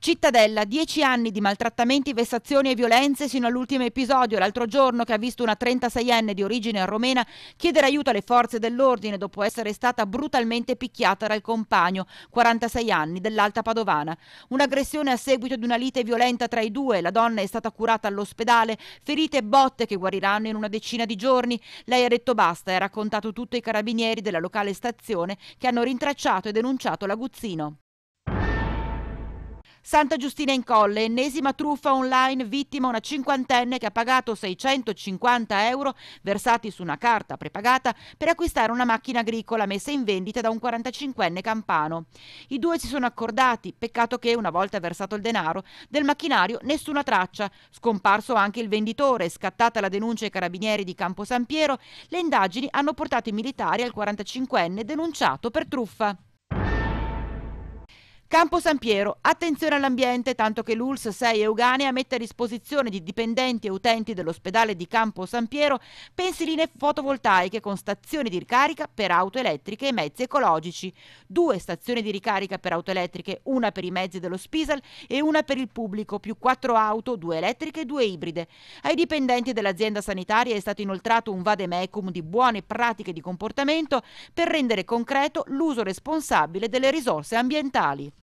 Cittadella, dieci anni di maltrattamenti, vessazioni e violenze sino all'ultimo episodio l'altro giorno che ha visto una 36enne di origine romena chiedere aiuto alle forze dell'ordine dopo essere stata brutalmente picchiata dal compagno, 46 anni, dell'Alta Padovana. Un'aggressione a seguito di una lite violenta tra i due, la donna è stata curata all'ospedale, ferite e botte che guariranno in una decina di giorni. Lei ha detto basta e ha raccontato tutto ai carabinieri della locale stazione che hanno rintracciato e denunciato l'Aguzzino. Santa Giustina in Colle, ennesima truffa online vittima una cinquantenne che ha pagato 650 euro versati su una carta prepagata per acquistare una macchina agricola messa in vendita da un 45enne campano. I due si sono accordati, peccato che una volta versato il denaro del macchinario nessuna traccia, scomparso anche il venditore, scattata la denuncia ai carabinieri di Campo San Piero, le indagini hanno portato i militari al 45enne denunciato per truffa. Campo San Piero, attenzione all'ambiente, tanto che l'ULS 6 Euganea mette a disposizione di dipendenti e utenti dell'ospedale di Campo San Piero pensiline fotovoltaiche con stazioni di ricarica per auto elettriche e mezzi ecologici. Due stazioni di ricarica per auto elettriche, una per i mezzi dello Spisal e una per il pubblico, più quattro auto, due elettriche e due ibride. Ai dipendenti dell'azienda sanitaria è stato inoltrato un vademecum di buone pratiche di comportamento per rendere concreto l'uso responsabile delle risorse ambientali.